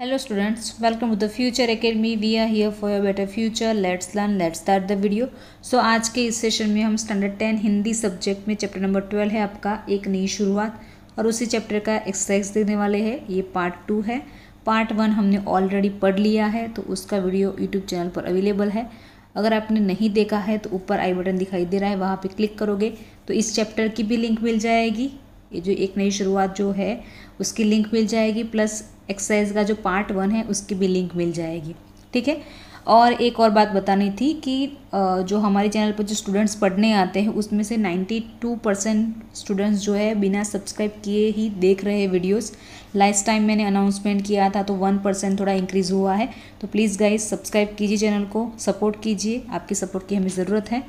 hello students welcome to the Future Academy we are here for your better future let's learn let's start the video so आज के इस session में हम standard ten Hindi subject में chapter number twelve है आपका एक नई शुरुआत और उसी चैप्टर का एक्सरसाइज देने वाले हैं ये पार्ट टू है पार्ट वन हमने ऑलरेडी पढ़ लिया है तो उसका वीडियो यूट्यूब चैनल पर अवेलेबल है अगर आपने नहीं देखा है तो ऊपर आई बटन दिखाई दे रहा है वहाँ पर क्लिक करोगे तो इस चैप्टर की भी लिंक मिल जाएगी ये जो एक नई शुरुआत जो है उसकी लिंक मिल जाएगी प्लस एक्सरसाइज का जो पार्ट वन है उसकी भी लिंक मिल जाएगी ठीक है और एक और बात बतानी थी कि जो हमारे चैनल पर जो स्टूडेंट्स पढ़ने आते हैं उसमें से 92 परसेंट स्टूडेंट्स जो है बिना सब्सक्राइब किए ही देख रहे हैं वीडियोस लास्ट टाइम मैंने अनाउंसमेंट किया था तो वन परसेंट थोड़ा इंक्रीज़ हुआ है तो प्लीज़ गाइज सब्सक्राइब कीजिए चैनल को सपोर्ट कीजिए आपकी सपोर्ट की हमें ज़रूरत है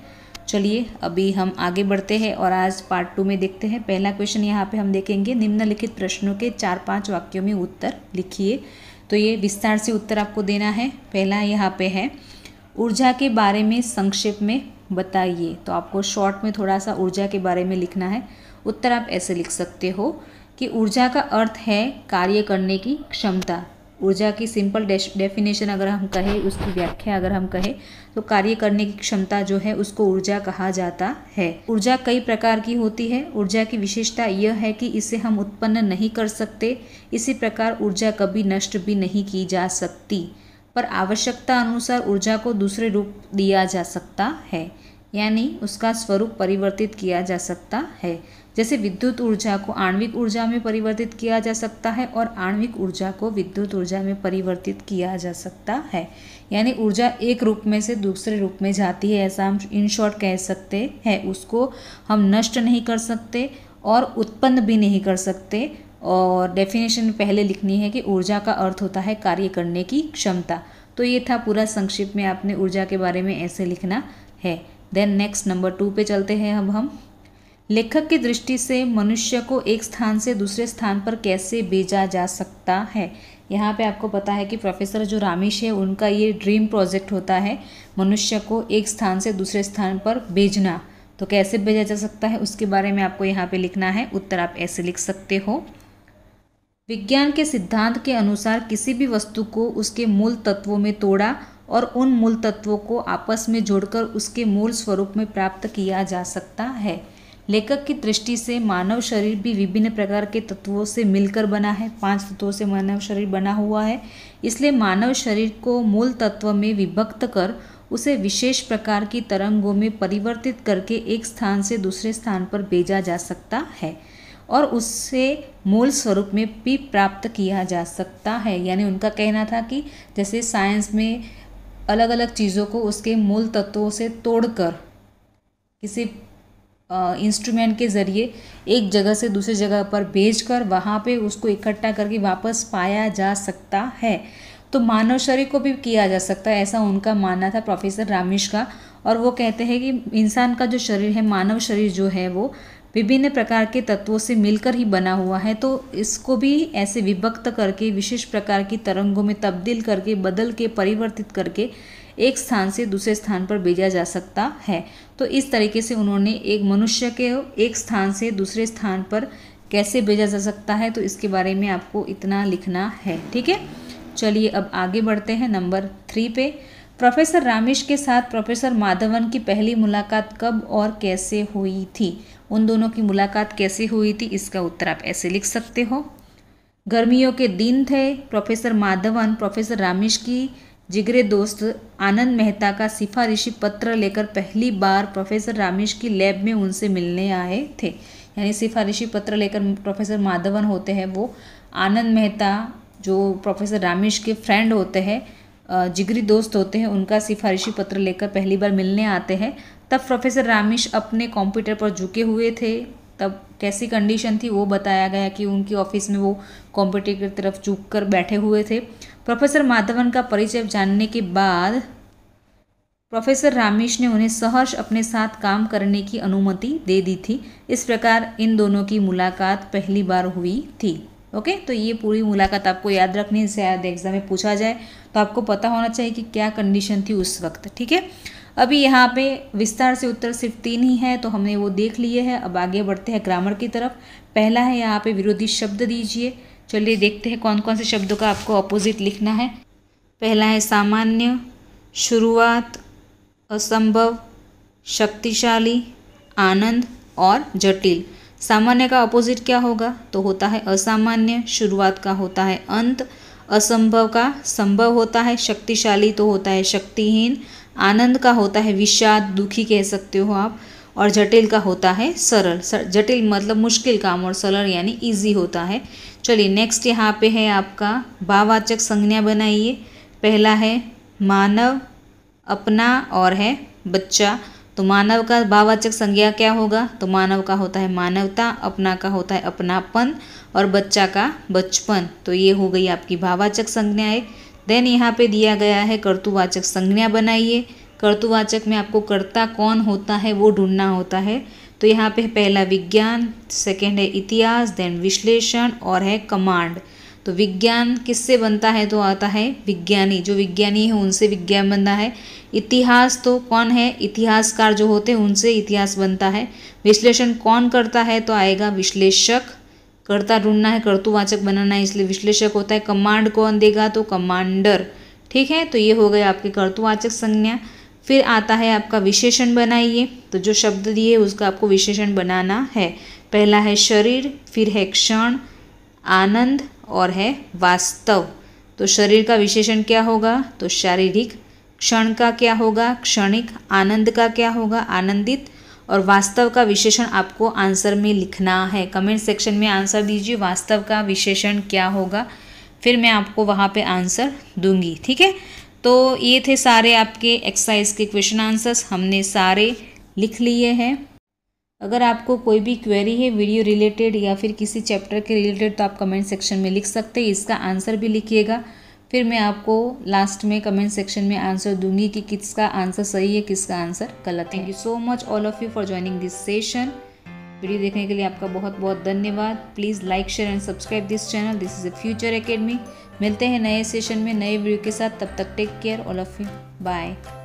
चलिए अभी हम आगे बढ़ते हैं और आज पार्ट टू में देखते हैं पहला क्वेश्चन यहाँ पे हम देखेंगे निम्नलिखित प्रश्नों के चार पांच वाक्यों में उत्तर लिखिए तो ये विस्तार से उत्तर आपको देना है पहला यहाँ पे है ऊर्जा के बारे में संक्षेप में बताइए तो आपको शॉर्ट में थोड़ा सा ऊर्जा के बारे में लिखना है उत्तर आप ऐसे लिख सकते हो कि ऊर्जा का अर्थ है कार्य करने की क्षमता ऊर्जा की सिंपल डेफिनेशन अगर हम कहें उसकी व्याख्या अगर हम कहें तो कार्य करने की क्षमता जो है उसको ऊर्जा कहा जाता है ऊर्जा कई प्रकार की होती है ऊर्जा की विशेषता यह है कि इसे हम उत्पन्न नहीं कर सकते इसी प्रकार ऊर्जा कभी नष्ट भी नहीं की जा सकती पर आवश्यकता अनुसार ऊर्जा को दूसरे रूप दिया जा सकता है यानी उसका स्वरूप परिवर्तित किया जा सकता है जैसे विद्युत ऊर्जा को आणविक ऊर्जा में परिवर्तित किया जा सकता है और आणविक ऊर्जा को विद्युत ऊर्जा में परिवर्तित किया जा सकता है यानी ऊर्जा एक रूप में से दूसरे रूप में जाती है ऐसा हम इन शॉर्ट कह सकते हैं उसको हम नष्ट नहीं कर सकते और उत्पन्न भी नहीं कर सकते और डेफिनेशन पहले लिखनी है कि ऊर्जा का अर्थ होता है कार्य करने की क्षमता तो ये था पूरा संक्षिप्त में आपने ऊर्जा के बारे में ऐसे लिखना है देन नेक्स्ट नंबर टू पे चलते हैं अब हम लेखक की दृष्टि से मनुष्य को एक स्थान से दूसरे स्थान पर कैसे भेजा जा सकता है यहाँ पे आपको पता है कि प्रोफेसर जो रामेश है उनका ये ड्रीम प्रोजेक्ट होता है मनुष्य को एक स्थान से दूसरे स्थान पर भेजना तो कैसे भेजा जा सकता है उसके बारे में आपको यहाँ पे लिखना है उत्तर आप ऐसे लिख सकते हो विज्ञान के सिद्धांत के अनुसार किसी भी वस्तु को उसके मूल तत्वों में तोड़ा और उन मूल तत्वों को आपस में जोड़कर उसके मूल स्वरूप में प्राप्त किया जा सकता है लेखक की दृष्टि से मानव शरीर भी विभिन्न प्रकार के तत्वों से मिलकर बना है पांच तत्वों से मानव शरीर बना हुआ है इसलिए मानव शरीर को मूल तत्व में विभक्त कर उसे विशेष प्रकार की तरंगों में परिवर्तित करके एक स्थान से दूसरे स्थान पर भेजा जा सकता है और उससे मूल स्वरूप में भी प्राप्त किया जा सकता है यानी उनका कहना था कि जैसे साइंस में अलग अलग चीज़ों को उसके मूल तत्वों से तोड़कर किसी इंस्ट्रूमेंट के ज़रिए एक जगह से दूसरी जगह पर भेजकर वहाँ पे उसको इकट्ठा करके वापस पाया जा सकता है तो मानव शरीर को भी किया जा सकता है ऐसा उनका मानना था प्रोफेसर रामेश का और वो कहते हैं कि इंसान का जो शरीर है मानव शरीर जो है वो विभिन्न प्रकार के तत्वों से मिलकर ही बना हुआ है तो इसको भी ऐसे विभक्त करके विशेष प्रकार की तरंगों में तब्दील करके बदल के परिवर्तित करके एक स्थान से दूसरे स्थान पर भेजा जा सकता है तो इस तरीके से उन्होंने एक मनुष्य के एक स्थान से दूसरे स्थान पर कैसे भेजा जा सकता है तो इसके बारे में आपको इतना लिखना है ठीक है चलिए अब आगे बढ़ते हैं नंबर थ्री पे प्रोफेसर रामेश के साथ प्रोफेसर माधवन की पहली मुलाकात कब और कैसे हुई थी उन दोनों की मुलाकात कैसे हुई थी इसका उत्तर आप ऐसे लिख सकते हो गर्मियों के दिन थे प्रोफेसर माधवन प्रोफेसर रामेश की जिगरे दोस्त आनंद मेहता का सिफारिशी पत्र लेकर पहली बार प्रोफेसर रामेश की लैब में उनसे मिलने आए थे यानी सिफारिशी पत्र लेकर प्रोफेसर माधवन होते हैं वो आनंद मेहता जो प्रोफेसर रामेश के फ्रेंड होते हैं जिगरी दोस्त होते हैं उनका सिफारिशी पत्र लेकर पहली बार मिलने आते हैं तब प्रोफेसर रामेश अपने कंप्यूटर पर झुके हुए थे तब कैसी कंडीशन थी वो बताया गया कि उनकी ऑफिस में वो कंप्यूटर की तरफ झुक कर बैठे हुए थे प्रोफेसर माधवन का परिचय जानने के बाद प्रोफेसर रामेश ने उन्हें सहर्ष अपने साथ काम करने की अनुमति दे दी थी इस प्रकार इन दोनों की मुलाकात पहली बार हुई थी ओके तो ये पूरी मुलाकात आपको याद रखनी शायद एग्जाम में पूछा जाए तो आपको पता होना चाहिए कि क्या कंडीशन थी उस वक्त ठीक है अभी यहाँ पे विस्तार से उत्तर सिर्फ तीन ही है तो हमने वो देख लिए हैं अब आगे बढ़ते हैं ग्रामर की तरफ पहला है यहाँ पे विरोधी शब्द दीजिए चलिए देखते हैं कौन कौन से शब्दों का आपको अपोजिट लिखना है पहला है सामान्य शुरुआत असंभव शक्तिशाली आनंद और जटिल सामान्य का अपोजिट क्या होगा तो होता है असामान्य शुरुआत का होता है अंत असंभव का संभव होता है शक्तिशाली तो होता है शक्तिहीन आनंद का होता है विषाद दुखी कह सकते हो आप और जटिल का होता है सरल सर, जटिल मतलब मुश्किल काम और सरल यानी इजी होता है चलिए नेक्स्ट यहाँ पे है आपका भाववाचक संज्ञा बनाइए पहला है मानव अपना और है बच्चा तो मानव का भावाचक संज्ञा क्या होगा तो मानव का होता है मानवता अपना का होता है अपनापन और बच्चा का बचपन तो ये हो गई आपकी भावाचक संज्ञा देन यहाँ पे दिया गया है कर्तुवाचक संज्ञा बनाइए कर्तुवाचक में आपको कर्ता कौन होता है वो ढूंढना होता है तो यहाँ पे पहला विज्ञान सेकेंड है इतिहास देन विश्लेषण और है कमांड तो विज्ञान किससे बनता है तो आता है विज्ञानी जो विज्ञानी है उनसे विज्ञान बनता है इतिहास तो कौन है इतिहासकार जो होते हैं उनसे इतिहास बनता है विश्लेषण कौन करता है तो आएगा विश्लेषक करता ढूंढना है कर्तुवाचक बनाना है इसलिए विश्लेषक होता है कमांड कौन देगा तो कमांडर ठीक है तो ये हो गए आपके कर्तुवाचक संज्ञा फिर आता है आपका विशेषण बनाइए तो जो शब्द दिए उसका आपको विशेषण बनाना है पहला है शरीर फिर है क्षण आनंद और है वास्तव तो शरीर का विशेषण क्या होगा तो शारीरिक क्षण का क्या होगा क्षणिक आनंद का क्या होगा आनंदित और वास्तव का विशेषण आपको आंसर में लिखना है कमेंट सेक्शन में आंसर दीजिए वास्तव का विशेषण क्या होगा फिर मैं आपको वहाँ पे आंसर दूंगी ठीक है तो ये थे सारे आपके एक्सरसाइज के क्वेश्चन आंसर्स हमने सारे लिख लिए हैं अगर आपको कोई भी क्वेरी है वीडियो रिलेटेड या फिर किसी चैप्टर के रिलेटेड तो आप कमेंट सेक्शन में लिख सकते हैं इसका आंसर भी लिखिएगा फिर मैं आपको लास्ट में कमेंट सेक्शन में आंसर दूंगी कि किसका आंसर सही है किसका आंसर गलत है thank you so much all of you for joining this session video देखने के लिए आपका बहुत बहुत धन्यवाद please like share and subscribe this channel this is a Future Academy मिलते हैं नए सेशन में नए वीडियो के साथ तब तक take care all of you bye